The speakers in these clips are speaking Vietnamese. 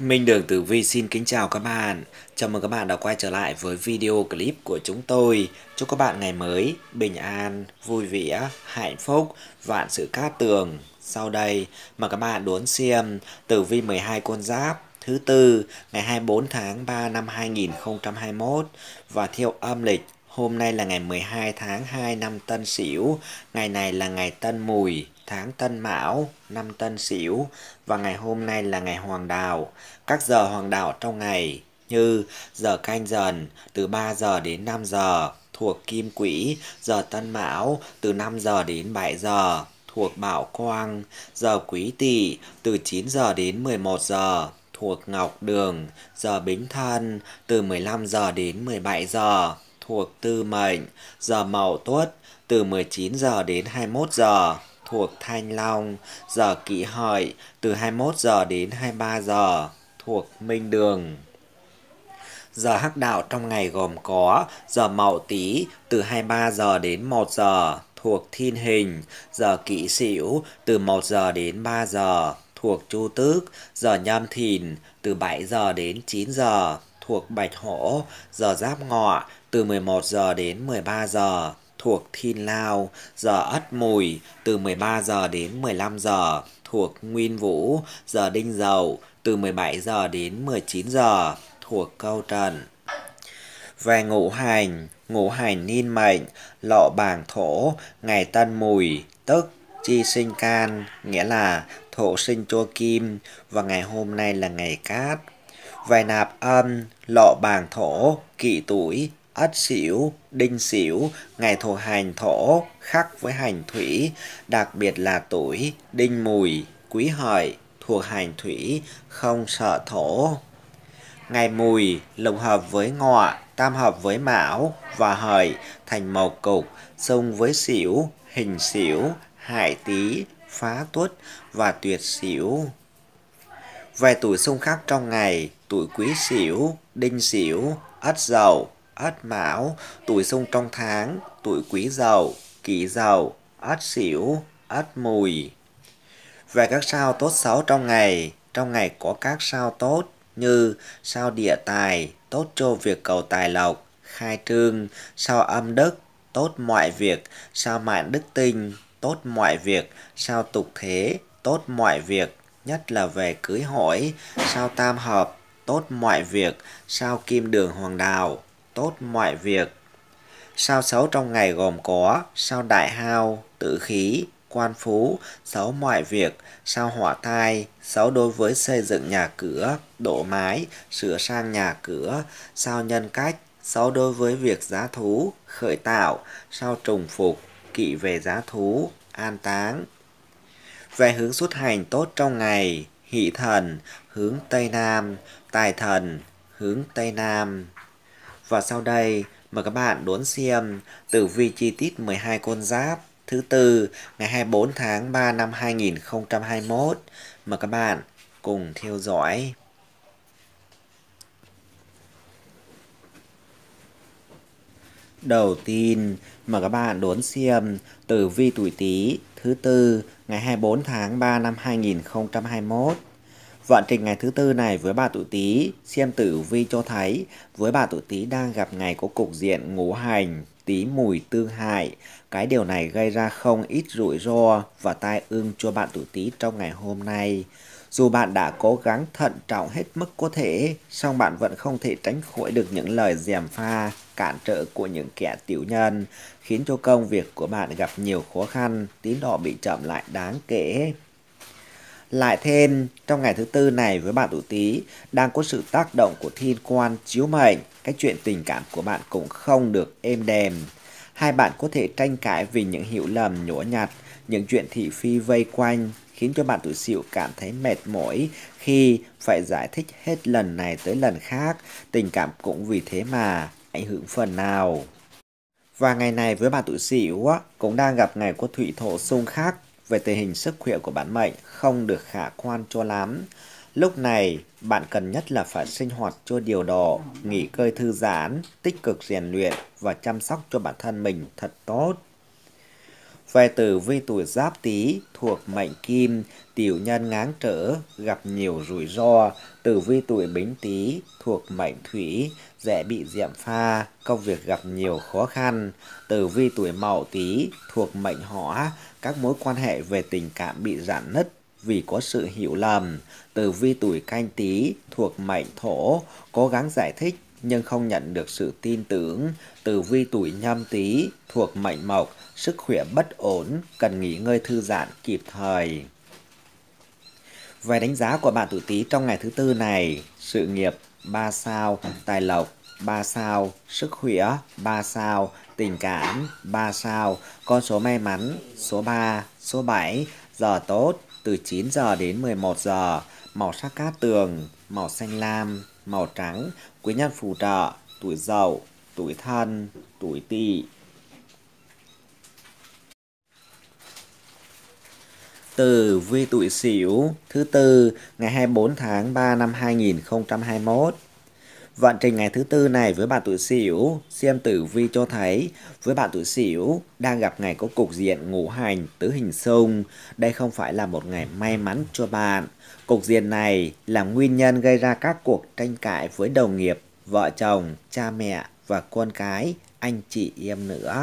Minh Đường Tử Vi xin kính chào các bạn. Chào mừng các bạn đã quay trở lại với video clip của chúng tôi. Chúc các bạn ngày mới bình an, vui vẻ, hạnh phúc, vạn sự cát tường. Sau đây mà các bạn đón xem Tử Vi 12 con giáp thứ tư ngày 24 tháng 3 năm 2021 và theo âm lịch hôm nay là ngày 12 tháng 2 năm Tân Sửu, ngày này là ngày Tân Mùi tháng Tân Mão, năm Tân Sửu và ngày hôm nay là ngày Hoàng đạo. Các giờ Hoàng đạo trong ngày như giờ canh dần từ 3 giờ đến 5 giờ thuộc Kim Quỹ, giờ Tân Mão từ 5 giờ đến 7 giờ thuộc Bảo Quang, giờ Quý Tỵ từ 9 giờ đến 11 giờ thuộc Ngọc Đường, giờ Bính Thân từ 15 giờ đến 17 giờ thuộc Tư Mệnh, giờ Mậu Tuất từ 19 giờ đến 21 giờ thuộc Thanh Long, giờ Kỵ Hợi từ 21 giờ đến 23 giờ thuộc Minh Đường. Giờ hắc đạo trong ngày gồm có giờ Mậu Tý từ 23 giờ đến 1 giờ thuộc Thiên Hình, giờ Kỵ Sửu từ 1 giờ đến 3 giờ thuộc Chu Tước, giờ Nhâm Thìn từ 7 giờ đến 9 giờ thuộc Bạch Hổ, giờ Giáp Ngọ từ 11 giờ đến 13 giờ thuộc Thiên Lao, giờ Ất Mùi từ 13 giờ đến 15 giờ thuộc Nguyên Vũ, giờ Đinh Dậu từ 17 giờ đến 19 giờ thuộc Câu Trần. Về ngũ hành, ngũ hành niên mệnh, lọ bảng thổ, ngày tân mùi, tức chi sinh can, nghĩa là thổ sinh chua kim và ngày hôm nay là ngày cát. Về nạp âm, lọ bảng thổ, kỵ tuổi, ất xỉu, đinh xỉu, ngày thuộc hành thổ, khắc với hành thủy, đặc biệt là tuổi đinh mùi, quý hợi thuộc hành thủy, không sợ thổ. Ngày mùi lục hợp với ngọ, tam hợp với mão và hợi thành màu cục, xung với xỉu, hình xỉu, hải tý, phá tuất và tuyệt xỉu. Về tuổi xung khắc trong ngày, tuổi quý xỉu, đinh xỉu, ất dậu, Ất Mão, tuổi xung trong tháng, tuổi Quý Dậu, Kỷ Dậu, Ất Sửu, Ất Mùi. Về các sao tốt xấu trong ngày, trong ngày có các sao tốt như sao địa tài, tốt cho việc cầu tài lộc, khai trương, sao âm đức, tốt mọi việc, sao mạng đức tinh, tốt mọi việc, sao tục thế, tốt mọi việc, nhất là về cưới hỏi, sao tam hợp, tốt mọi việc, sao kim đường hoàng đào tốt mọi việc. Sao xấu trong ngày gồm có sao đại hao, tử khí, quan phú, xấu mọi việc, sao hỏa thai xấu đối với xây dựng nhà cửa, đổ mái, sửa sang nhà cửa, sao nhân cách, xấu đối với việc giá thú, khởi tạo, sao trùng phục, kỵ về giá thú, an táng. Về hướng xuất hành tốt trong ngày, hỷ thần, hướng Tây Nam, tài thần, hướng Tây Nam. Và sau đây mời các bạn đón xem tử vi chi tiết 12 con giáp thứ tư ngày 24 tháng 3 năm 2021. Mời các bạn cùng theo dõi. Đầu tiên, mời các bạn đón xem tử vi tuổi Tý thứ tư ngày 24 tháng 3 năm 2021. Vận trình ngày thứ tư này với bà tuổi Tý, xem tử vi cho thấy với bà tuổi Tý đang gặp ngày có cục diện ngũ hành, tý mùi tương hại. Cái điều này gây ra không ít rủi ro và tai ương cho bạn tuổi Tý trong ngày hôm nay. Dù bạn đã cố gắng thận trọng hết mức có thể, song bạn vẫn không thể tránh khỏi được những lời gièm pha, cản trở của những kẻ tiểu nhân, khiến cho công việc của bạn gặp nhiều khó khăn, tiến độ bị chậm lại đáng kể. Lại thêm, trong ngày thứ tư này với bạn tuổi Tý đang có sự tác động của thiên quan chiếu mệnh, cái chuyện tình cảm của bạn cũng không được êm đềm. Hai bạn có thể tranh cãi vì những hiểu lầm nhổ nhặt, những chuyện thị phi vây quanh, khiến cho bạn tuổi Sửu cảm thấy mệt mỏi khi phải giải thích hết lần này tới lần khác, tình cảm cũng vì thế mà ảnh hưởng phần nào. Và ngày này với bạn tuổi Sửu cũng đang gặp ngày của thủy thổ xung khắc về tình hình sức khỏe của bản mệnh không được khả quan cho lắm. Lúc này, bạn cần nhất là phải sinh hoạt cho điều độ, nghỉ ngơi thư giãn, tích cực rèn luyện và chăm sóc cho bản thân mình thật tốt. Về tử vi tuổi giáp tý thuộc mệnh kim, tiểu nhân ngáng trở, gặp nhiều rủi ro. Tử vi tuổi bính tý thuộc mệnh thủy, dễ bị diệm pha, công việc gặp nhiều khó khăn. Tử vi tuổi mậu tý thuộc mệnh hỏa, các mối quan hệ về tình cảm bị giãn nứt vì có sự hiểu lầm. Tử vi tuổi canh tý thuộc mệnh thổ, cố gắng giải thích nhưng không nhận được sự tin tưởng. Tử vi tuổi nhâm tý thuộc mệnh mộc, sức khỏe bất ổn, cần nghỉ ngơi thư giãn kịp thời. Về đánh giá của bạn tuổi Tý trong ngày thứ tư này, sự nghiệp 3 sao, tài lộc 3 sao, sức khỏe 3 sao, tình cảm 3 sao, con số may mắn số 3, số 7, giờ tốt từ 9 giờ đến 11 giờ, màu sắc cát tường, màu xanh lam, màu trắng, quý nhân phù trợ, tuổi dậu, tuổi thân, tuổi tỵ. tử vi tuổi Sửu thứ tư ngày 24 tháng 3 năm 2021. Vận trình ngày thứ tư này với bạn tuổi Sửu, xem tử vi cho thấy với bạn tuổi Sửu đang gặp ngày có cục diện ngũ hành tứ hình xung, đây không phải là một ngày may mắn cho bạn. Cục diện này là nguyên nhân gây ra các cuộc tranh cãi với đồng nghiệp, vợ chồng, cha mẹ và con cái, anh chị em nữa.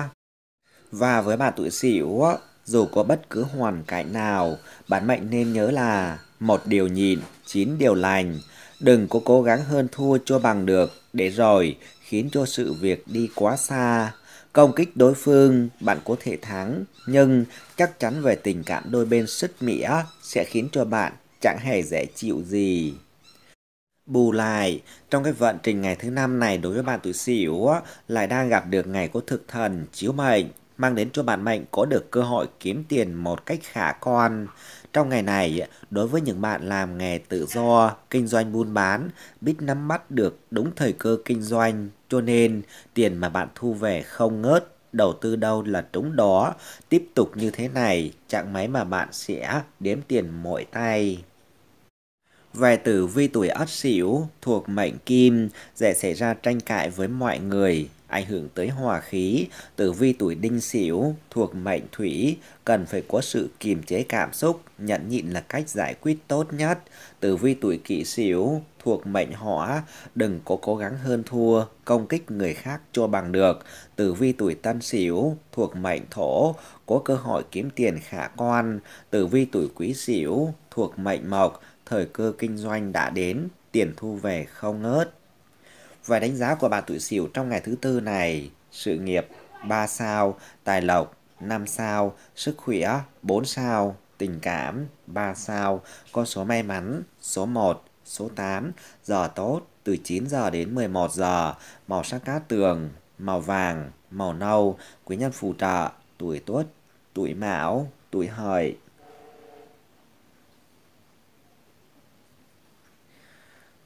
Và với bạn tuổi Sửu, dù có bất cứ hoàn cảnh nào, bạn mạnh nên nhớ là một điều nhịn, chín điều lành. Đừng có cố gắng hơn thua cho bằng được, để rồi khiến cho sự việc đi quá xa. Công kích đối phương, bạn có thể thắng, nhưng chắc chắn về tình cảm đôi bên sứt mỉa sẽ khiến cho bạn chẳng hề dễ chịu gì. Bù lại, trong cái vận trình ngày thứ năm này đối với bạn tuổi Sửu lại đang gặp được ngày có thực thần chiếu mệnh mang đến cho bạn mệnh có được cơ hội kiếm tiền một cách khả quan. Trong ngày này, đối với những bạn làm nghề tự do, kinh doanh buôn bán, biết nắm bắt được đúng thời cơ kinh doanh, cho nên tiền mà bạn thu về không ngớt, đầu tư đâu là trúng đó. Tiếp tục như thế này, trạng máy mà bạn sẽ đếm tiền mỗi tay. Về tử vi tuổi Ất Sửu thuộc mệnh Kim, dễ xảy ra tranh cãi với mọi người, ảnh hưởng tới hòa khí, tử vi tuổi đinh sửu thuộc mệnh thủy, cần phải có sự kiềm chế cảm xúc, nhận nhịn là cách giải quyết tốt nhất. Tử vi tuổi kỷ sửu thuộc mệnh hỏa, đừng có cố gắng hơn thua, công kích người khác cho bằng được. Tử vi tuổi tân sửu thuộc mệnh thổ, có cơ hội kiếm tiền khả quan. Tử vi tuổi quý sửu thuộc mệnh mộc, thời cơ kinh doanh đã đến, tiền thu về không ngớt. Và đánh giá của bà tuổi sửu trong ngày thứ tư này, sự nghiệp 3 sao, tài lộc 5 sao, sức khỏe 4 sao, tình cảm 3 sao, con số may mắn số 1, số 8, giờ tốt từ 9 giờ đến 11 giờ, màu sắc cát tường, màu vàng, màu nâu, quý nhân phù trợ, tuổi tuất, tuổi mão, tuổi hợi,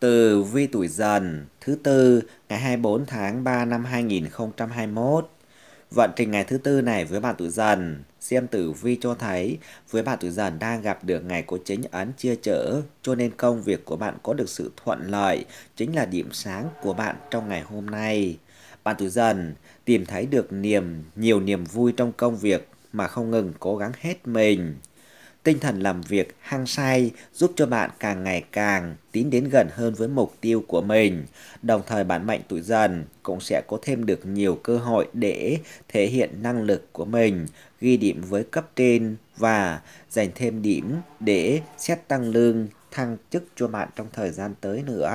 từ vi tuổi dần thứ tư ngày 24 tháng 3 năm 2021. Vận trình ngày thứ tư này với bạn tuổi dần, xem tử vi cho thấy với bạn tuổi dần đang gặp được ngày có chính ấn chia chở cho nên công việc của bạn có được sự thuận lợi, chính là điểm sáng của bạn trong ngày hôm nay. Bạn tuổi dần tìm thấy được niềm nhiều niềm vui trong công việc mà không ngừng cố gắng hết mình Tinh thần làm việc hăng say giúp cho bạn càng ngày càng tiến đến gần hơn với mục tiêu của mình. Đồng thời bản mệnh tuổi dần cũng sẽ có thêm được nhiều cơ hội để thể hiện năng lực của mình, ghi điểm với cấp trên và dành thêm điểm để xét tăng lương, thăng chức cho bạn trong thời gian tới nữa.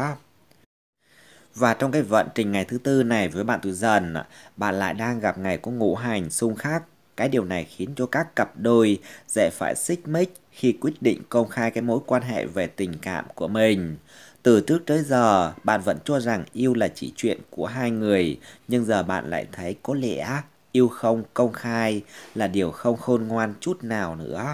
Và trong cái vận trình ngày thứ tư này với bạn tuổi dần, bạn lại đang gặp ngày có ngũ hành xung khắc cái điều này khiến cho các cặp đôi dễ phải xích mích khi quyết định công khai cái mối quan hệ về tình cảm của mình. Từ trước tới giờ, bạn vẫn cho rằng yêu là chỉ chuyện của hai người, nhưng giờ bạn lại thấy có lẽ yêu không công khai là điều không khôn ngoan chút nào nữa.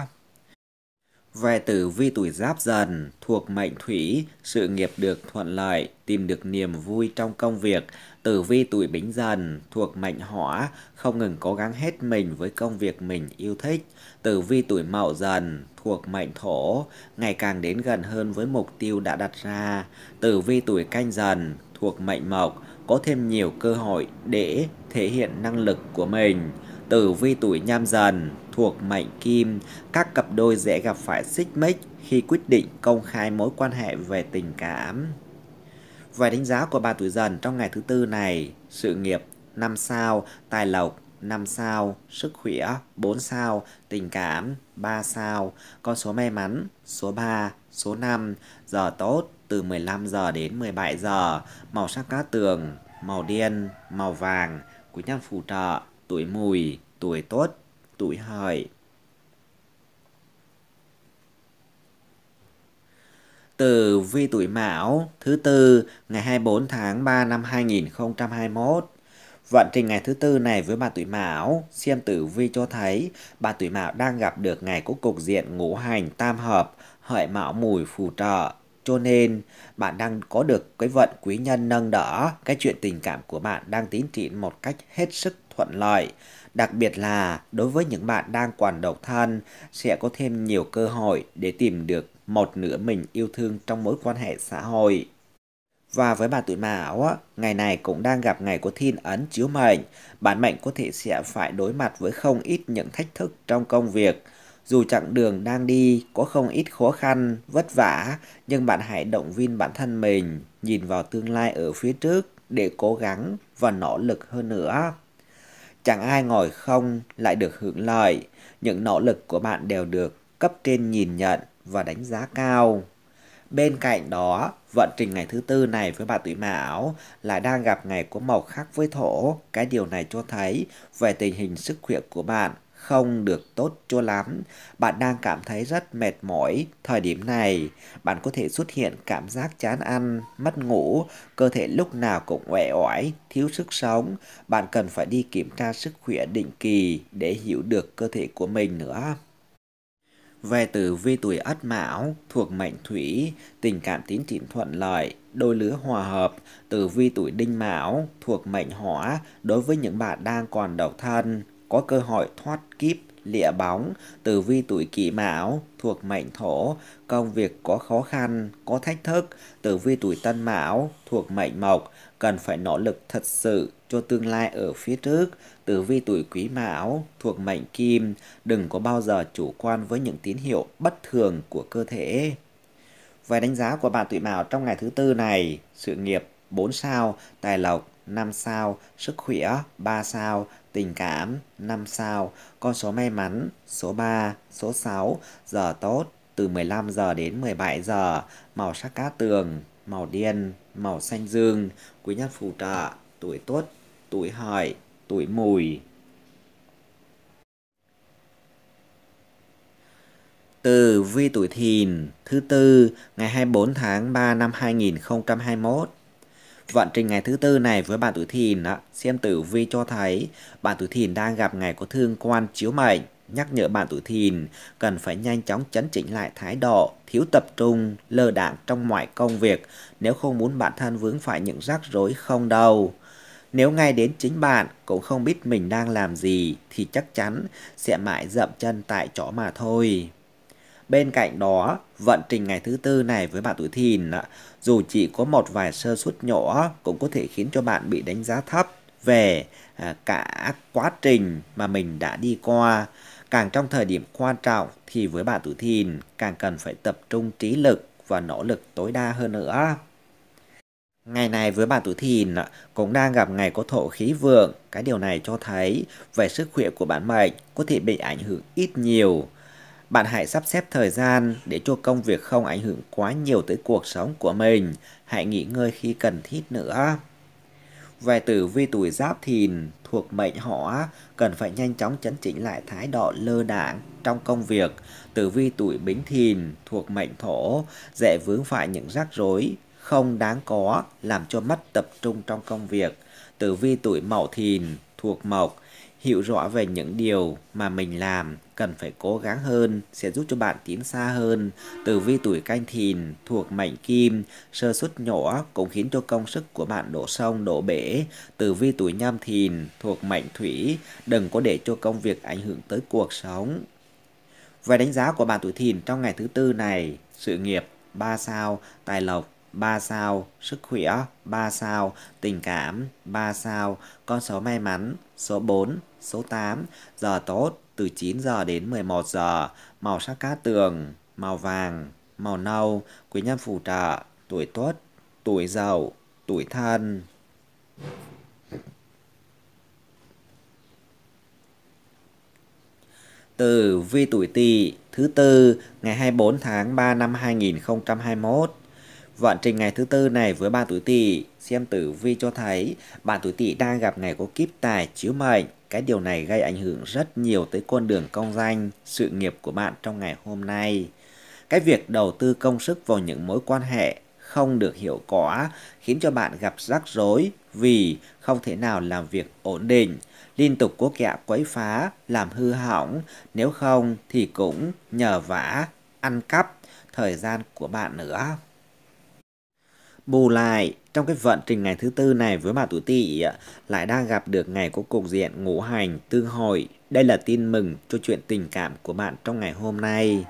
Về tử vi tuổi giáp dần, thuộc mệnh thủy, sự nghiệp được thuận lợi, tìm được niềm vui trong công việc Tử vi tuổi Bính Dần thuộc mệnh Hỏa, không ngừng cố gắng hết mình với công việc mình yêu thích. Tử vi tuổi Mậu Dần thuộc mệnh Thổ, ngày càng đến gần hơn với mục tiêu đã đặt ra. Tử vi tuổi Canh Dần thuộc mệnh Mộc, có thêm nhiều cơ hội để thể hiện năng lực của mình. Tử vi tuổi Nhâm Dần thuộc mệnh Kim, các cặp đôi dễ gặp phải xích mích khi quyết định công khai mối quan hệ về tình cảm. Vài đánh giá của bà tuổi dần trong ngày thứ tư này, sự nghiệp 5 sao, tài lộc 5 sao, sức khỏe 4 sao, tình cảm 3 sao, con số may mắn số 3, số 5, giờ tốt từ 15 giờ đến 17 giờ, màu sắc cát tường, màu đen, màu vàng, quý nhân phù trợ, tuổi mùi, tuổi tốt, tuổi hợi. từ vi tuổi Mão thứ tư ngày 24 tháng 3 năm 2021. Vận trình ngày thứ tư này với bà tuổi Mão, xem tử vi cho thấy bà tuổi Mão đang gặp được ngày có cục diện ngũ hành tam hợp, hợi mão mùi phù trợ. Cho nên bạn đang có được cái vận quý nhân nâng đỡ, cái chuyện tình cảm của bạn đang tiến triển một cách hết sức thuận lợi. Đặc biệt là đối với những bạn đang còn độc thân sẽ có thêm nhiều cơ hội để tìm được một nửa mình yêu thương trong mối quan hệ xã hội. Và với bà tuổi Mão, ngày này cũng đang gặp ngày của thiên ấn chiếu mệnh. Bản mệnh có thể sẽ phải đối mặt với không ít những thách thức trong công việc. Dù chặng đường đang đi có không ít khó khăn, vất vả, nhưng bạn hãy động viên bản thân mình, nhìn vào tương lai ở phía trước để cố gắng và nỗ lực hơn nữa. Chẳng ai ngồi không lại được hưởng lợi, những nỗ lực của bạn đều được cấp trên nhìn nhận và đánh giá cao. Bên cạnh đó, vận trình ngày thứ tư này với bạn tuổi Mão lại đang gặp ngày có màu khác với thổ. Cái điều này cho thấy về tình hình sức khỏe của bạn không được tốt cho lắm. Bạn đang cảm thấy rất mệt mỏi. Thời điểm này, bạn có thể xuất hiện cảm giác chán ăn, mất ngủ, cơ thể lúc nào cũng uể oải, thiếu sức sống. Bạn cần phải đi kiểm tra sức khỏe định kỳ để hiểu được cơ thể của mình nữa. Về từ vi tuổi ất mão thuộc mệnh thủy, tình cảm tiến triển thuận lợi, đôi lứa hòa hợp. Tử vi tuổi đinh mão thuộc mệnh hỏa đối với những bạn đang còn độc thân, có cơ hội thoát kiếp, lịa bóng. Tử vi tuổi kỷ mão thuộc mệnh thổ, công việc có khó khăn, có thách thức. Tử vi tuổi tân mão thuộc mệnh mộc, cần phải nỗ lực thật sự cho tương lai ở phía trước. Tử vi tuổi quý mão thuộc mệnh kim, đừng có bao giờ chủ quan với những tín hiệu bất thường của cơ thể. Vài đánh giá của bạn tuổi mão trong ngày thứ tư này, sự nghiệp 4 sao, tài lộc 5 sao, sức khỏe 3 sao, tình cảm 5 sao, con số may mắn số 3, số 6, giờ tốt từ 15 giờ đến 17 giờ, màu sắc cá tường, màu đen, màu xanh dương, quý nhân phù trợ, tuổi tốt tuổi hợi, tuổi mùi. Từ vi tuổi thìn thứ tư ngày 24 tháng 3 năm 2021. Vận trình ngày thứ tư này với bạn tuổi thìn á, xem tử vi cho thấy bạn tuổi thìn đang gặp ngày có thương quan chiếu mệnh, nhắc nhở bạn tuổi thìn cần phải nhanh chóng chấn chỉnh lại thái độ, thiếu tập trung, lơ đảng trong mọi công việc nếu không muốn bản thân vướng phải những rắc rối không đâu. Nếu ngay đến chính bạn cũng không biết mình đang làm gì thì chắc chắn sẽ mãi dậm chân tại chỗ mà thôi. Bên cạnh đó, vận trình ngày thứ tư này với bạn tuổi thìn, dù chỉ có một vài sơ suất nhỏ cũng có thể khiến cho bạn bị đánh giá thấp về à, cả quá trình mà mình đã đi qua. Càng trong thời điểm quan trọng thì với bạn tuổi thìn càng cần phải tập trung trí lực và nỗ lực tối đa hơn nữa. Ngày này với bạn tuổi thìn cũng đang gặp ngày có thổ khí vượng, cái điều này cho thấy về sức khỏe của bạn mệnh có thể bị ảnh hưởng ít nhiều. Bạn hãy sắp xếp thời gian để cho công việc không ảnh hưởng quá nhiều tới cuộc sống của mình, hãy nghỉ ngơi khi cần thiết nữa. Về tử vi tuổi giáp thìn thuộc mệnh họ cần phải nhanh chóng chấn chỉnh lại thái độ lơ đảng trong công việc. Tử vi tuổi bính thìn thuộc mệnh thổ dễ vướng phải những rắc rối không đáng có làm cho mất tập trung trong công việc. Tử vi tuổi mậu thìn thuộc mộc hiểu rõ về những điều mà mình làm cần phải cố gắng hơn sẽ giúp cho bạn tiến xa hơn tử vi tuổi canh thìn thuộc mệnh kim sơ suất nhỏ cũng khiến cho công sức của bạn đổ sông đổ bể tử vi tuổi nhâm thìn thuộc mệnh thủy đừng có để cho công việc ảnh hưởng tới cuộc sống về đánh giá của bạn tuổi thìn trong ngày thứ tư này sự nghiệp 3 sao tài lộc 3 sao, sức khỏe 3 sao, tình cảm 3 sao, con số may mắn số 4, số 8, giờ tốt từ 9 giờ đến 11 giờ, màu sắc cá tường, màu vàng, màu nâu, quý nhân phù trợ, tuổi tốt, tuổi giàu, tuổi thân. từ vi tuổi Tỵ thứ tư ngày 24 tháng 3 năm 2021 Vận trình ngày thứ tư này với bạn tuổi tỵ, xem tử vi cho thấy bạn tuổi tỵ đang gặp ngày có kiếp tài chiếu mệnh. Cái điều này gây ảnh hưởng rất nhiều tới con đường công danh, sự nghiệp của bạn trong ngày hôm nay. Cái việc đầu tư công sức vào những mối quan hệ không được hiệu quả khiến cho bạn gặp rắc rối vì không thể nào làm việc ổn định, liên tục cố kẹo quấy phá, làm hư hỏng, nếu không thì cũng nhờ vả, ăn cắp thời gian của bạn nữa. Bù lại, trong cái vận trình ngày thứ tư này với bà tuổi tỵ lại đang gặp được ngày có cục diện ngũ hành tương hội. Đây là tin mừng cho chuyện tình cảm của bạn trong ngày hôm nay.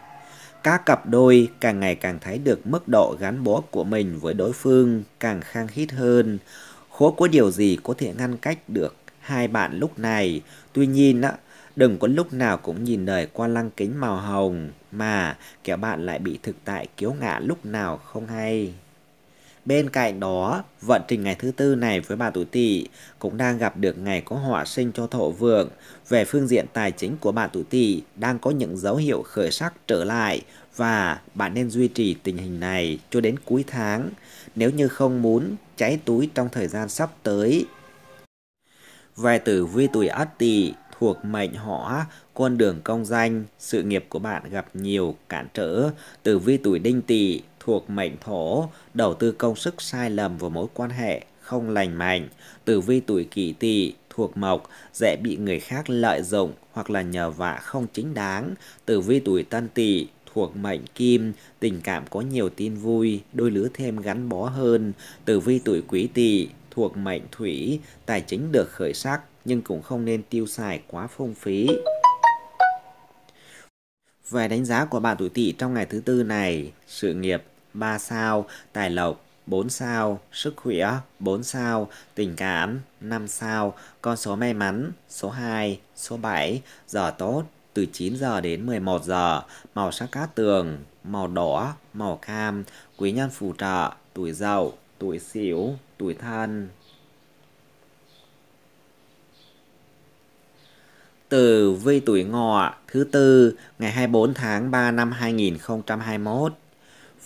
Các cặp đôi càng ngày càng thấy được mức độ gắn bó của mình với đối phương càng khang khít hơn. Khó có điều gì có thể ngăn cách được hai bạn lúc này. Tuy nhiên, á đừng có lúc nào cũng nhìn đời qua lăng kính màu hồng mà kẻ bạn lại bị thực tại kiếu ngã lúc nào không hay. Bên cạnh đó, vận trình ngày thứ tư này với bà tuổi tỵ cũng đang gặp được ngày có họa sinh cho thổ vượng. Về phương diện tài chính của bà tuổi tỵ đang có những dấu hiệu khởi sắc trở lại và bạn nên duy trì tình hình này cho đến cuối tháng nếu như không muốn cháy túi trong thời gian sắp tới. Về tử vi tuổi Ất Tỵ thuộc mệnh hỏa, con đường công danh, sự nghiệp của bạn gặp nhiều cản trở. Tử vi tuổi Đinh Tỵ thuộc mệnh thổ, đầu tư công sức sai lầm vào mối quan hệ không lành mạnh, tử vi tuổi kỷ tỵ thuộc mộc dễ bị người khác lợi dụng hoặc là nhờ vả không chính đáng, tử vi tuổi tân tỵ thuộc mệnh kim, tình cảm có nhiều tin vui, đôi lứa thêm gắn bó hơn, tử vi tuổi quý tỵ thuộc mệnh thủy, tài chính được khởi sắc nhưng cũng không nên tiêu xài quá phung phí. Về đánh giá của bạn tuổi tỵ trong ngày thứ tư này, sự nghiệp 3 sao, tài lộc 4 sao, sức khỏe 4 sao, tình cảm 5 sao, con số may mắn số 2, số 7, giờ tốt từ 9 giờ đến 11 giờ, màu sắc cát tường, màu đỏ, màu cam, quý nhân phù trợ, tuổi giàu, tuổi xỉu, tuổi thân. Từ vi tuổi ngọ thứ tư ngày 24 tháng 3 năm 2021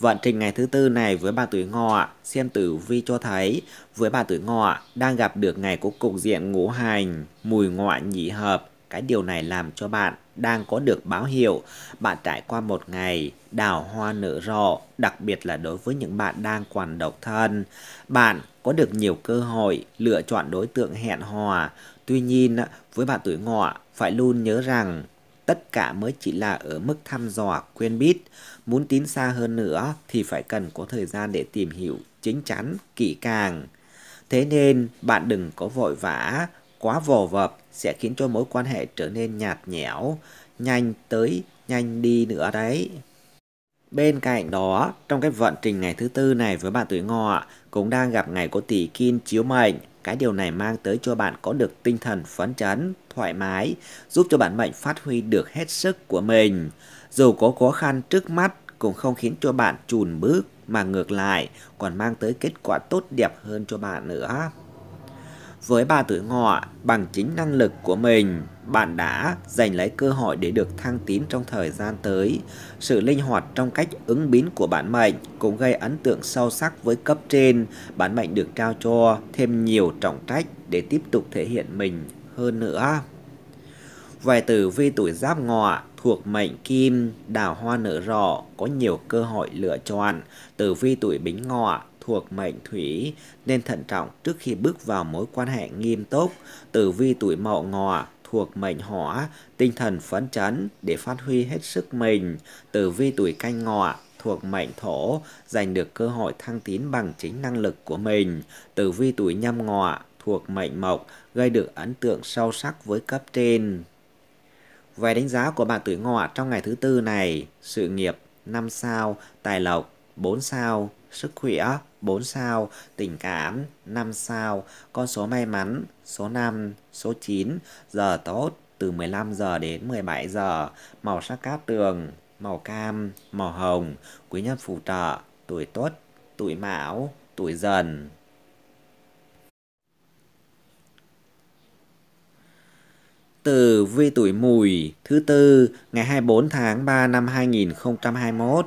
Vận trình ngày thứ tư này với bà tuổi ngọ, xem tử vi cho thấy với bà tuổi ngọ đang gặp được ngày của cục diện ngũ hành, mùi ngọ nhị hợp. Cái điều này làm cho bạn đang có được báo hiệu bạn trải qua một ngày đào hoa nở rộ, đặc biệt là đối với những bạn đang còn độc thân. Bạn có được nhiều cơ hội lựa chọn đối tượng hẹn hò. Tuy nhiên, với bạn tuổi ngọ, phải luôn nhớ rằng tất cả mới chỉ là ở mức thăm dò quen biết muốn tiến xa hơn nữa thì phải cần có thời gian để tìm hiểu chính chắn kỹ càng thế nên bạn đừng có vội vã quá vò vập sẽ khiến cho mối quan hệ trở nên nhạt nhẽo nhanh tới nhanh đi nữa đấy Bên cạnh đó, trong cái vận trình ngày thứ tư này với bạn tuổi ngọ cũng đang gặp ngày của tỷ kim chiếu mệnh. Cái điều này mang tới cho bạn có được tinh thần phấn chấn, thoải mái, giúp cho bạn mệnh phát huy được hết sức của mình. Dù có khó khăn trước mắt cũng không khiến cho bạn chùn bước mà ngược lại còn mang tới kết quả tốt đẹp hơn cho bạn nữa. Với ba tuổi ngọ, bằng chính năng lực của mình, bạn đã giành lấy cơ hội để được thăng tiến trong thời gian tới. Sự linh hoạt trong cách ứng biến của bản mệnh cũng gây ấn tượng sâu sắc với cấp trên. Bản mệnh được trao cho thêm nhiều trọng trách để tiếp tục thể hiện mình hơn nữa. Về tử vi tuổi giáp ngọ thuộc mệnh kim, đào hoa nở rộ, có nhiều cơ hội lựa chọn. Tử vi tuổi bính ngọ thuộc mệnh thủy nên thận trọng trước khi bước vào mối quan hệ nghiêm túc. Tử vi tuổi mậu ngọ thuộc mệnh hỏa, tinh thần phấn chấn để phát huy hết sức mình. Tử vi tuổi canh ngọ thuộc mệnh thổ, giành được cơ hội thăng tiến bằng chính năng lực của mình. Tử vi tuổi nhâm ngọ thuộc mệnh mộc, gây được ấn tượng sâu sắc với cấp trên. Về đánh giá của bạn tuổi ngọ trong ngày thứ tư này, sự nghiệp 5 sao, tài lộc 4 sao, sức khỏe 4 sao, tình cảm 5 sao, con số may mắn số 5, số 9, giờ tốt từ 15 giờ đến 17 giờ, màu sắc cát tường, màu cam, màu hồng, quý nhân phù trợ, tuổi tốt, tuổi mão, tuổi dần. từ vi tuổi mùi thứ tư ngày 24 tháng 3 năm 2021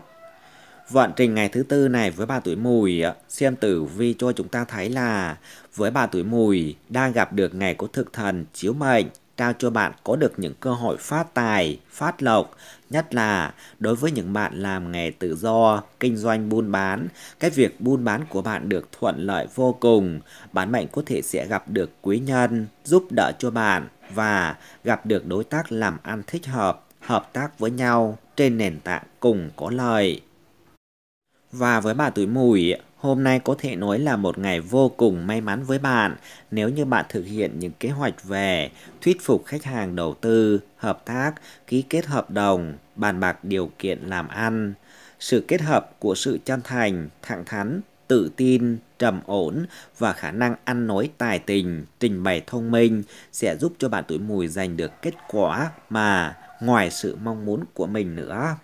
Vận trình ngày thứ tư này với bà tuổi mùi, xem tử vi cho chúng ta thấy là với bà tuổi mùi đang gặp được ngày của thực thần chiếu mệnh trao cho bạn có được những cơ hội phát tài, phát lộc, nhất là đối với những bạn làm nghề tự do, kinh doanh buôn bán, cái việc buôn bán của bạn được thuận lợi vô cùng, bản mệnh có thể sẽ gặp được quý nhân giúp đỡ cho bạn và gặp được đối tác làm ăn thích hợp, hợp tác với nhau trên nền tảng cùng có lợi. Và với bà tuổi mùi, hôm nay có thể nói là một ngày vô cùng may mắn với bạn nếu như bạn thực hiện những kế hoạch về thuyết phục khách hàng đầu tư, hợp tác, ký kết hợp đồng, bàn bạc điều kiện làm ăn. Sự kết hợp của sự chân thành, thẳng thắn, tự tin, trầm ổn và khả năng ăn nói tài tình, trình bày thông minh sẽ giúp cho bạn tuổi mùi giành được kết quả mà ngoài sự mong muốn của mình nữa.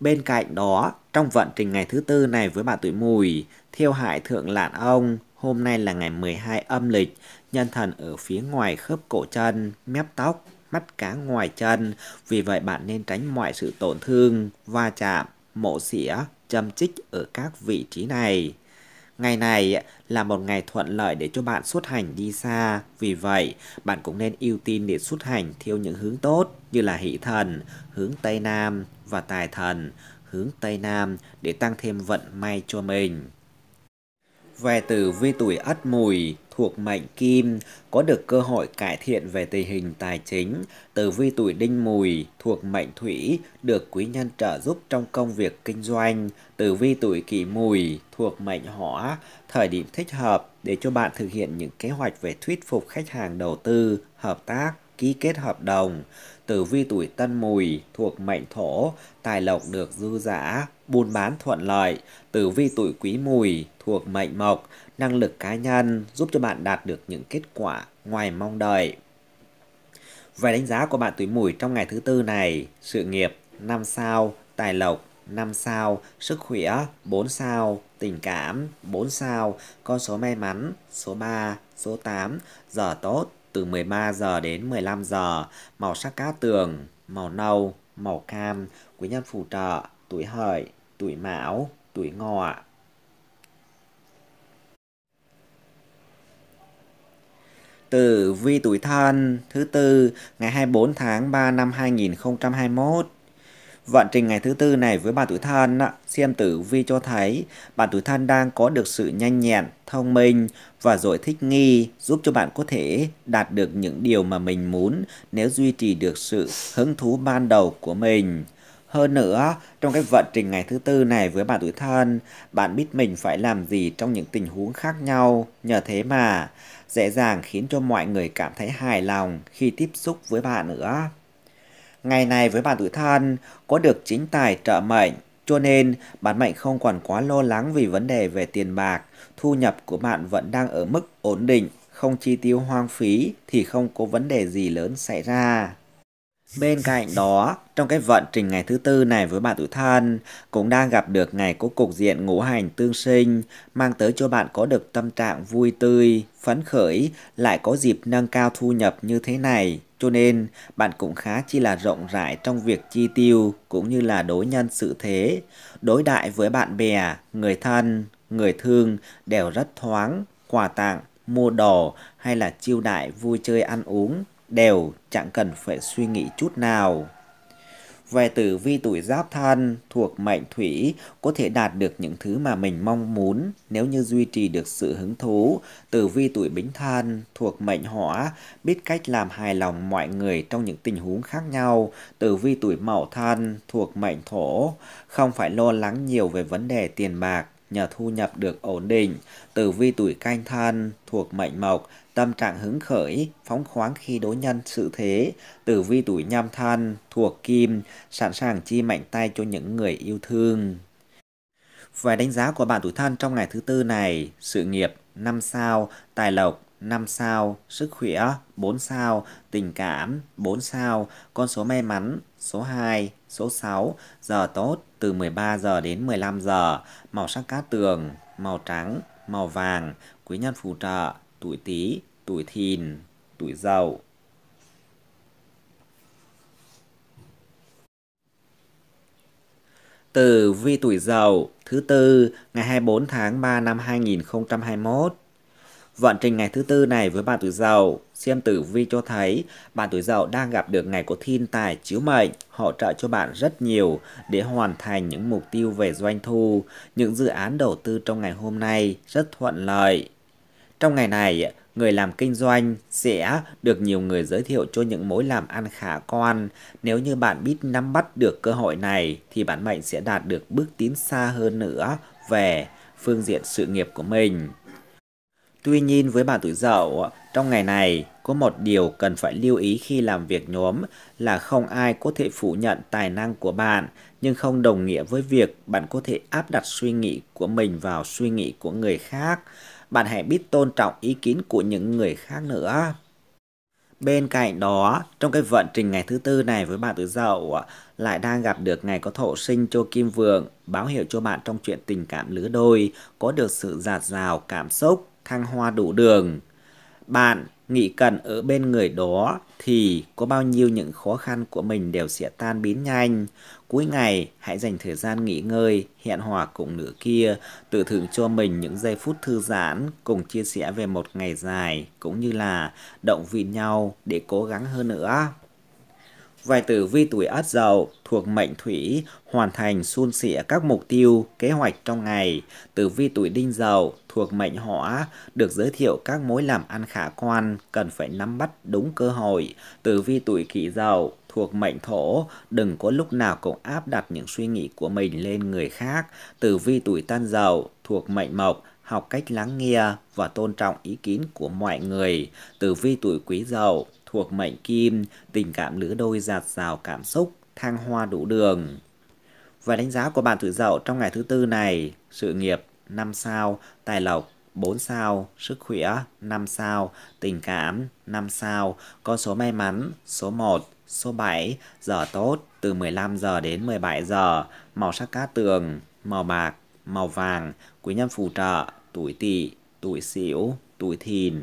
Bên cạnh đó, trong vận trình ngày thứ tư này với bà tuổi mùi, thiêu hại thượng lạn ông, hôm nay là ngày 12 âm lịch, nhân thần ở phía ngoài khớp cổ chân, mép tóc, mắt cá ngoài chân, vì vậy bạn nên tránh mọi sự tổn thương, va chạm, mổ xỉa, châm chích ở các vị trí này. Ngày này là một ngày thuận lợi để cho bạn xuất hành đi xa, vì vậy bạn cũng nên ưu tiên để xuất hành theo những hướng tốt như là hỷ thần, hướng Tây Nam và tài thần, hướng Tây Nam để tăng thêm vận may cho mình. Về từ vi tuổi Ất Mùi, thuộc mệnh kim có được cơ hội cải thiện về tình hình tài chính. Tử vi tuổi đinh mùi thuộc mệnh thủy được quý nhân trợ giúp trong công việc kinh doanh. Tử vi tuổi kỷ mùi thuộc mệnh hỏa, thời điểm thích hợp để cho bạn thực hiện những kế hoạch về thuyết phục khách hàng đầu tư, hợp tác, ký kết hợp đồng tử vi tuổi tân mùi thuộc mệnh thổ, tài lộc được dư dả, buôn bán thuận lợi. Tử vi tuổi quý mùi thuộc mệnh mộc, năng lực cá nhân giúp cho bạn đạt được những kết quả ngoài mong đợi. Về đánh giá của bạn tuổi mùi trong ngày thứ tư này, sự nghiệp 5 sao, tài lộc 5 sao, sức khỏe 4 sao, tình cảm 4 sao, con số may mắn số 3, số 8, giờ tốt từ 13 giờ đến 15 giờ, màu sắc cá tường, màu nâu, màu cam, quý nhân phù trợ, tuổi hợi, tuổi mão, tuổi ngọ. Tử vi tuổi thân thứ tư ngày 24 tháng 3 năm 2021 Vận trình ngày thứ tư này với bạn tuổi thân, xem tử vi cho thấy bạn tuổi thân đang có được sự nhanh nhẹn, thông minh và giỏi thích nghi giúp cho bạn có thể đạt được những điều mà mình muốn nếu duy trì được sự hứng thú ban đầu của mình. Hơn nữa, trong cái vận trình ngày thứ tư này với bạn tuổi thân, bạn biết mình phải làm gì trong những tình huống khác nhau, nhờ thế mà dễ dàng khiến cho mọi người cảm thấy hài lòng khi tiếp xúc với bạn nữa. Ngày này với bạn tuổi thân có được chính tài trợ mệnh, cho nên bạn mệnh không còn quá lo lắng vì vấn đề về tiền bạc, thu nhập của bạn vẫn đang ở mức ổn định, không chi tiêu hoang phí thì không có vấn đề gì lớn xảy ra. Bên cạnh đó, trong cái vận trình ngày thứ tư này với bạn tuổi thân, cũng đang gặp được ngày có cục diện ngũ hành tương sinh, mang tới cho bạn có được tâm trạng vui tươi, phấn khởi, lại có dịp nâng cao thu nhập như thế này. Cho nên, bạn cũng khá chi là rộng rãi trong việc chi tiêu cũng như là đối nhân sự thế, đối đại với bạn bè, người thân, người thương đều rất thoáng, quà tặng, mua đồ hay là chiêu đại vui chơi ăn uống đều chẳng cần phải suy nghĩ chút nào về tử vi tuổi giáp Thân thuộc mệnh thủy có thể đạt được những thứ mà mình mong muốn nếu như duy trì được sự hứng thú. Tử vi tuổi bính Thân thuộc mệnh hỏa biết cách làm hài lòng mọi người trong những tình huống khác nhau. Tử vi tuổi mậu Thân thuộc mệnh thổ không phải lo lắng nhiều về vấn đề tiền bạc nhờ thu nhập được ổn định, tử vi tuổi canh thân thuộc mệnh mộc, tâm trạng hứng khởi, phóng khoáng khi đối nhân sự thế, tử vi tuổi nhâm thân thuộc kim, sẵn sàng chi mạnh tay cho những người yêu thương. Về đánh giá của bạn tuổi thân trong ngày thứ tư này, sự nghiệp 5 sao, tài lộc 5 sao, sức khỏe 4 sao, tình cảm 4 sao, con số may mắn số 2, số 6, giờ tốt từ 13 giờ đến 15 giờ, màu sắc cát tường, màu trắng, màu vàng, quý nhân phù trợ, tuổi Tý, tuổi Thìn, tuổi Dậu. Từ vi tuổi Dậu thứ tư ngày 24 tháng 3 năm 2021 Vận trình ngày thứ tư này với bạn tuổi dậu, xem tử vi cho thấy bạn tuổi dậu đang gặp được ngày có thiên tài chiếu mệnh, hỗ trợ cho bạn rất nhiều để hoàn thành những mục tiêu về doanh thu, những dự án đầu tư trong ngày hôm nay rất thuận lợi. Trong ngày này, người làm kinh doanh sẽ được nhiều người giới thiệu cho những mối làm ăn khả quan. Nếu như bạn biết nắm bắt được cơ hội này thì bản mệnh sẽ đạt được bước tiến xa hơn nữa về phương diện sự nghiệp của mình. Tuy nhiên với bạn tuổi dậu, trong ngày này có một điều cần phải lưu ý khi làm việc nhóm là không ai có thể phủ nhận tài năng của bạn, nhưng không đồng nghĩa với việc bạn có thể áp đặt suy nghĩ của mình vào suy nghĩ của người khác. Bạn hãy biết tôn trọng ý kiến của những người khác nữa. Bên cạnh đó, trong cái vận trình ngày thứ tư này với bạn tuổi dậu lại đang gặp được ngày có thổ sinh cho kim vượng, báo hiệu cho bạn trong chuyện tình cảm lứa đôi, có được sự giạt rào cảm xúc, thăng hoa đủ đường. Bạn nghĩ cần ở bên người đó thì có bao nhiêu những khó khăn của mình đều sẽ tan biến nhanh. Cuối ngày hãy dành thời gian nghỉ ngơi, hẹn hòa cùng nửa kia, tự thưởng cho mình những giây phút thư giãn, cùng chia sẻ về một ngày dài cũng như là động viên nhau để cố gắng hơn nữa. Vài tử vi tuổi Ất Dậu thuộc mệnh Thủy hoàn thành suôn sẻ các mục tiêu, kế hoạch trong ngày. Tử vi tuổi Đinh Dậu thuộc mệnh Hỏa được giới thiệu các mối làm ăn khả quan, cần phải nắm bắt đúng cơ hội. Tử vi tuổi Kỷ Dậu thuộc mệnh Thổ đừng có lúc nào cũng áp đặt những suy nghĩ của mình lên người khác. Tử vi tuổi Tân Dậu thuộc mệnh Mộc học cách lắng nghe và tôn trọng ý kiến của mọi người. Tử vi tuổi Quý Dậu thuộc mệnh kim, tình cảm lứa đôi giạt rào cảm xúc, thang hoa đủ đường. Và đánh giá của bạn tuổi dậu trong ngày thứ tư này, sự nghiệp 5 sao, tài lộc 4 sao, sức khỏe 5 sao, tình cảm 5 sao, con số may mắn số 1, số 7, giờ tốt từ 15 giờ đến 17 giờ, màu sắc cá tường, màu bạc, màu vàng, quý nhân phù trợ, tuổi tỵ, tuổi sửu, tuổi thìn.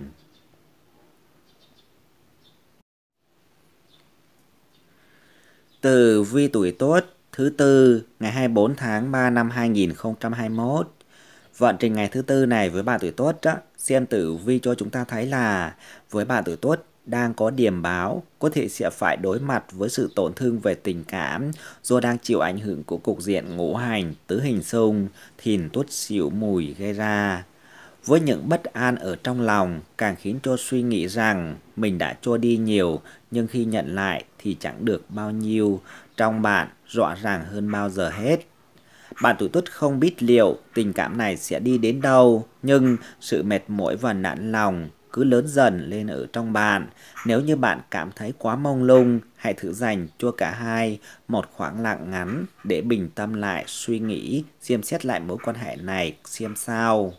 Tử vi tuổi tốt thứ tư ngày 24 tháng 3 năm 2021. Vận trình ngày thứ tư này với bà tuổi tốt đó, xem tử vi cho chúng ta thấy là với bà tuổi Tuất đang có điểm báo có thể sẽ phải đối mặt với sự tổn thương về tình cảm do đang chịu ảnh hưởng của cục diện ngũ hành tứ hình xung thìn tuất xỉu mùi gây ra với những bất an ở trong lòng càng khiến cho suy nghĩ rằng mình đã cho đi nhiều nhưng khi nhận lại thì chẳng được bao nhiêu trong bạn rõ ràng hơn bao giờ hết. Bạn tuổi tuất không biết liệu tình cảm này sẽ đi đến đâu, nhưng sự mệt mỏi và nản lòng cứ lớn dần lên ở trong bạn. Nếu như bạn cảm thấy quá mông lung, hãy thử dành cho cả hai một khoảng lặng ngắn để bình tâm lại, suy nghĩ, xem xét lại mối quan hệ này xem sao.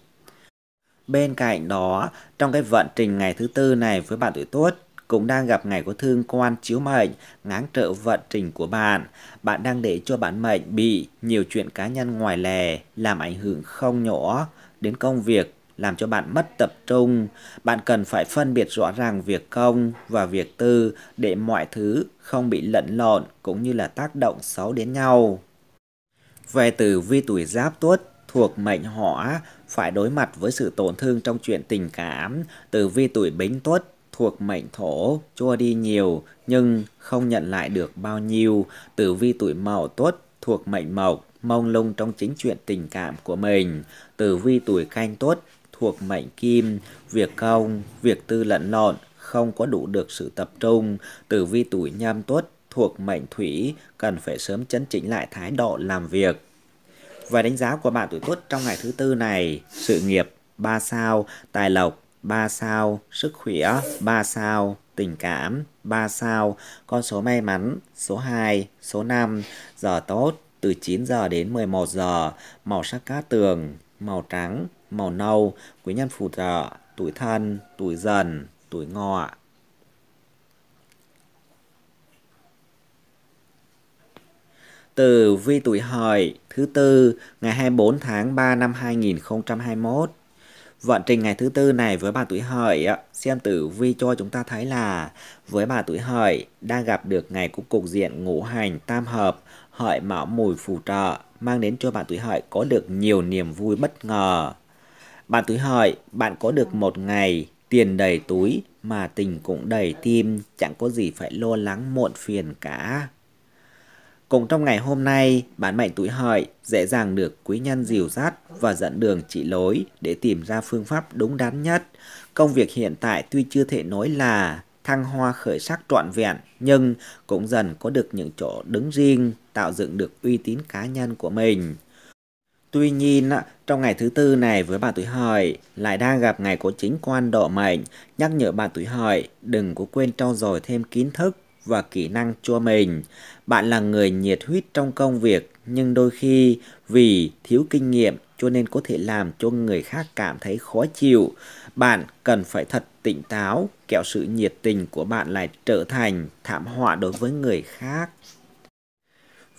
Bên cạnh đó, trong cái vận trình ngày thứ tư này với bạn tuổi tuất, cũng đang gặp ngày có thương quan chiếu mệnh, ngáng trợ vận trình của bạn. Bạn đang để cho bản mệnh bị nhiều chuyện cá nhân ngoài lề, làm ảnh hưởng không nhỏ đến công việc, làm cho bạn mất tập trung. Bạn cần phải phân biệt rõ ràng việc công và việc tư để mọi thứ không bị lẫn lộn cũng như là tác động xấu đến nhau. Về từ vi tuổi giáp tuất thuộc mệnh hỏa phải đối mặt với sự tổn thương trong chuyện tình cảm. từ vi tuổi bính tuất thuộc mệnh thổ, chua đi nhiều nhưng không nhận lại được bao nhiêu. Tử vi tuổi mậu tuất thuộc mệnh mộc, mông lung trong chính chuyện tình cảm của mình. Tử vi tuổi canh tuất thuộc mệnh kim, việc công, việc tư lẫn lộn, không có đủ được sự tập trung. Tử vi tuổi nhâm tuất thuộc mệnh thủy, cần phải sớm chấn chỉnh lại thái độ làm việc. Và đánh giá của bạn tuổi tuất trong ngày thứ tư này, sự nghiệp 3 sao, tài lộc 3 sao, sức khỏe 3 sao, tình cảm 3 sao, con số may mắn số 2, số 5, giờ tốt từ 9 giờ đến 11 giờ, màu sắc cát tường, màu trắng, màu nâu, quý nhân phù trợ, tuổi thân, tuổi dần, tuổi ngọ. Từ vi tuổi hợi thứ tư ngày 24 tháng 3 năm 2021. Vận trình ngày thứ tư này với bà tuổi hợi, xem tử vi cho chúng ta thấy là với bà tuổi hợi đang gặp được ngày của cục diện ngũ hành tam hợp, hợi mão mùi phù trợ, mang đến cho bà tuổi hợi có được nhiều niềm vui bất ngờ. Bà tuổi hợi, bạn có được một ngày tiền đầy túi mà tình cũng đầy tim, chẳng có gì phải lo lắng muộn phiền cả. Cũng trong ngày hôm nay, bán mệnh tuổi hợi dễ dàng được quý nhân dìu dắt và dẫn đường chỉ lối để tìm ra phương pháp đúng đắn nhất. Công việc hiện tại tuy chưa thể nói là thăng hoa khởi sắc trọn vẹn nhưng cũng dần có được những chỗ đứng riêng, tạo dựng được uy tín cá nhân của mình. Tuy nhiên, trong ngày thứ tư này với bạn tuổi hợi lại đang gặp ngày của chính quan độ mệnh, nhắc nhở bạn tuổi hợi đừng có quên trau dồi thêm kiến thức và kỹ năng cho mình. Bạn là người nhiệt huyết trong công việc nhưng đôi khi vì thiếu kinh nghiệm cho nên có thể làm cho người khác cảm thấy khó chịu. Bạn cần phải thật tỉnh táo, kẹo sự nhiệt tình của bạn lại trở thành thảm họa đối với người khác.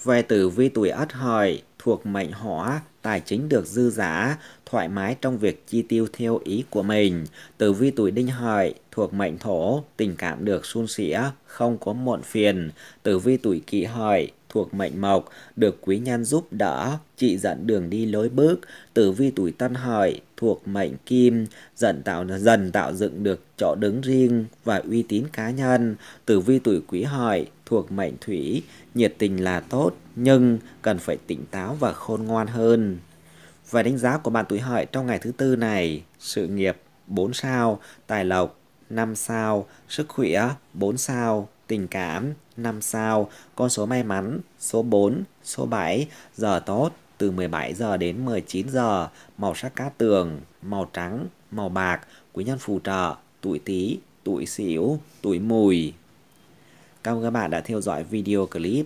Về tử vi tuổi Ất Hợi, thuộc mệnh Hỏa, tài chính được dư giả, thoải mái trong việc chi tiêu theo ý của mình. Tử vi tuổi đinh hợi thuộc mệnh thổ, tình cảm được suôn sẻ, không có muộn phiền. Tử vi tuổi kỷ hợi thuộc mệnh mộc, được quý nhân giúp đỡ, chỉ dẫn đường đi lối bước. Tử vi tuổi tân hợi thuộc mệnh kim, dần tạo dần tạo dựng được chỗ đứng riêng và uy tín cá nhân. Tử vi tuổi quý hợi thuộc mệnh thủy, nhiệt tình là tốt nhưng cần phải tỉnh táo và khôn ngoan hơn. Và đánh giá của bạn tuổi hợi trong ngày thứ tư này, sự nghiệp 4 sao, tài lộc 5 sao, sức khỏe 4 sao, tình cảm 5 sao, con số may mắn số 4, số 7, giờ tốt từ 17 giờ đến 19 giờ, màu sắc cá tường, màu trắng, màu bạc, quý nhân phù trợ, tuổi Tý, tuổi Sửu, tuổi Mùi. Cảm ơn các bạn đã theo dõi video clip.